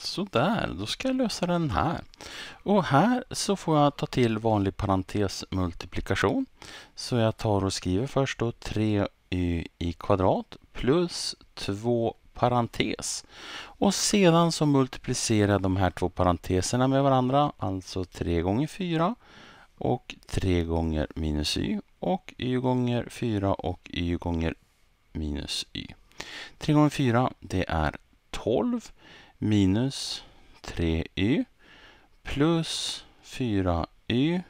Sådär, då ska jag lösa den här. Och här så får jag ta till vanlig parentesmultiplikation. Så jag tar och skriver först då 3y i kvadrat plus 2 parentes. Och sedan så multiplicerar jag de här två parenteserna med varandra, alltså 3 gånger 4 och 3 gånger minus y och y gånger 4 och y gånger minus y. 3 gånger 4 det är 12 minus 3y plus 4y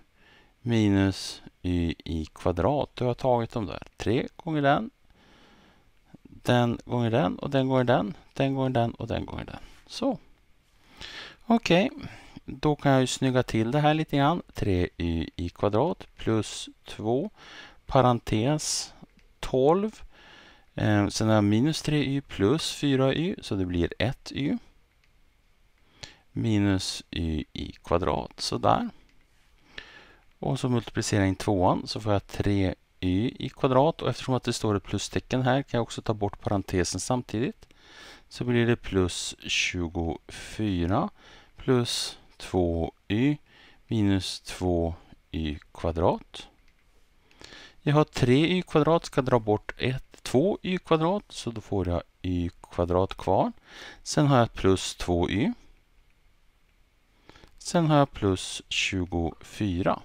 minus y i kvadrat. Då har jag tagit de där. 3 gånger den, den gånger den och den gånger den, den gånger den och den gånger den. Så. Okej, okay. då kan jag ju snygga till det här lite grann. 3y i kvadrat plus 2 parentes 12. Eh, sen har jag minus 3y plus 4y så det blir 1y minus y i kvadrat, sådär. Och så multiplicerar jag in tvåan så får jag 3y i kvadrat och eftersom att det står ett plustecken här kan jag också ta bort parentesen samtidigt. Så blir det plus 24 plus 2y minus 2y kvadrat. Jag har 3y kvadrat, ska dra bort 1, 2y kvadrat, så då får jag y kvadrat kvar. Sen har jag plus 2y. Sen har jag plus 24.